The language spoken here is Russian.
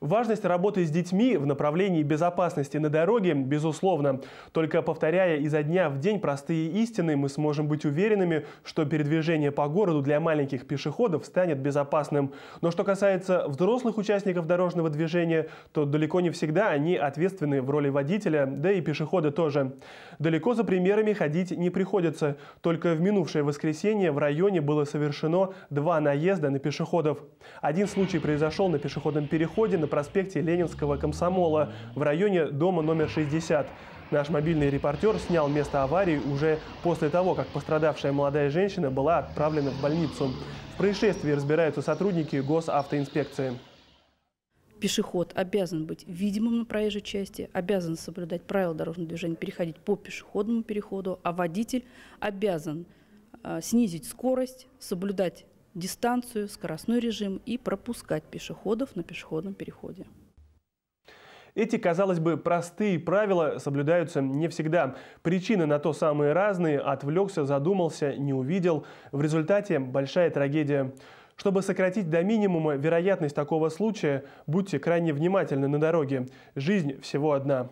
Важность работы с детьми в направлении безопасности на дороге, безусловно. Только повторяя изо дня в день простые истины, мы сможем быть уверенными, что передвижение по городу для маленьких пешеходов станет безопасным. Но что касается взрослых участников дорожного движения, то далеко не всегда они ответственны в роли водителя, да и пешеходы тоже. Далеко за примерами ходить не приходится. Только в минувшее воскресенье в районе было совершено два наезда на пешеходов. Один случай произошел на пешеходном переходе на на проспекте Ленинского комсомола в районе дома номер 60. Наш мобильный репортер снял место аварии уже после того, как пострадавшая молодая женщина была отправлена в больницу. В происшествии разбираются сотрудники госавтоинспекции. Пешеход обязан быть видимым на проезжей части, обязан соблюдать правила дорожного движения, переходить по пешеходному переходу, а водитель обязан а, снизить скорость, соблюдать дистанцию, скоростной режим и пропускать пешеходов на пешеходном переходе. Эти, казалось бы, простые правила соблюдаются не всегда. Причины на то самые разные – отвлекся, задумался, не увидел. В результате большая трагедия. Чтобы сократить до минимума вероятность такого случая, будьте крайне внимательны на дороге. Жизнь всего одна.